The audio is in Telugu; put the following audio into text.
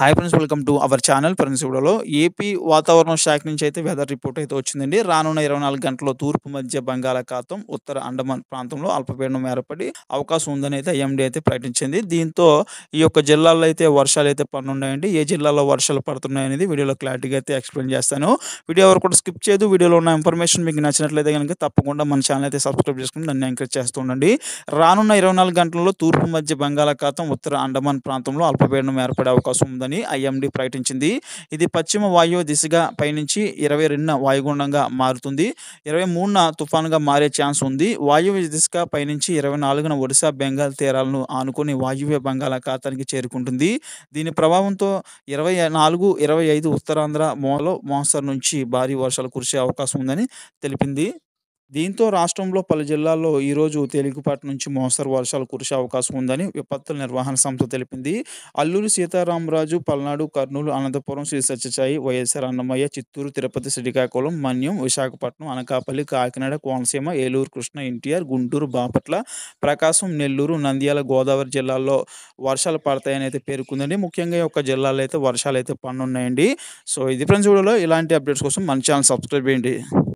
hi friends welcome to our channel friends ఇవిడలో ఏపీ వాతావరణ శాఖ నుంచి అయితే వెదర్ రిపోర్ట్ అయితే వచ్చిందండి రానున్న ఇరవై నాలుగు గంటల్లో తూర్పు మధ్య బంగాళాఖాతం ఉత్తర అండమాన్ ప్రాంతంలో అల్పపీడనం ఏర్పడి అవకాశం ఉందని అయితే ఐఎండి అయితే ప్రకటించింది దీంతో ఈ యొక్క జిల్లాల్లో అయితే వర్షాలు అయితే పన్నున్నాయండి ఏ జిల్లాలో వర్షాలు పడుతున్నాయనేది వీడియోలో క్లారిటీగా అయితే ఎక్స్ప్లెయిన్ చేస్తాను వీడియో ఎవరు కూడా స్కిప్ చేయదు వీడియోలో ఉన్న ఇన్ఫర్మేషన్ మీకు నచ్చినట్లయితే కనుక తప్పకుండా మన ఛానల్ అయితే సబ్స్క్రైబ్ చేసుకుని నన్ను ఎంకరేజ్ చేస్తుండండి రానున్న ఇరవై నాలుగు గంటల్లో తూర్పు మధ్య బంగాళాఖాతం ఉత్తర అండమాన్ ప్రాంతంలో అల్పపీడనం ఏర్పడే అవకాశం ఉందని ఉందని ఐఎండి ప్రకటించింది ఇది పశ్చిమ వాయువ్య దిశగా పయనించి ఇరవై రెండున వాయుగుండంగా మారుతుంది ఇరవై మూడున తుఫానుగా మారే ఛాన్స్ ఉంది వాయువ్య దిశగా పయనించి ఇరవై నాలుగున ఒడిశా బెంగాల్ తీరాలను ఆనుకుని వాయువ్య బంగాళాఖాతానికి చేరుకుంటుంది దీని ప్రభావంతో ఇరవై నాలుగు ఇరవై ఐదు ఉత్తరాంధ్ర మోలో మోస్తరు నుంచి భారీ వర్షాలు కురిసే అవకాశం ఉందని తెలిపింది దీంతో రాష్ట్రంలో పలు జిల్లాల్లో ఈరోజు తేలికపాటి నుంచి మోస్తరు వర్షాలు కురిసే అవకాశం ఉందని విపత్తుల నిర్వహణ సంస్థ తెలిపింది అల్లూరు సీతారామరాజు పల్నాడు కర్నూలు అనంతపురం శ్రీ సత్యసాయి వైఎస్ఆర్ అన్నమయ్య చిత్తూరు తిరుపతి శ్రీకాకుళం మన్యం విశాఖపట్నం అనకాపల్లి కాకినాడ కోనసీమ ఏలూరు కృష్ణ ఎన్టీఆర్ గుంటూరు బాపట్ల ప్రకాశం నెల్లూరు నంద్యాల గోదావరి జిల్లాల్లో వర్షాలు పడతాయని అయితే పేర్కొందండి ముఖ్యంగా యొక్క జిల్లాలో అయితే వర్షాలు అయితే పన్నున్నాయండి సో ఇది ఫ్రెండ్స్ వీడియోలో ఇలాంటి అప్డేట్స్ కోసం మన ఛానల్ సబ్స్క్రైబ్ చేయండి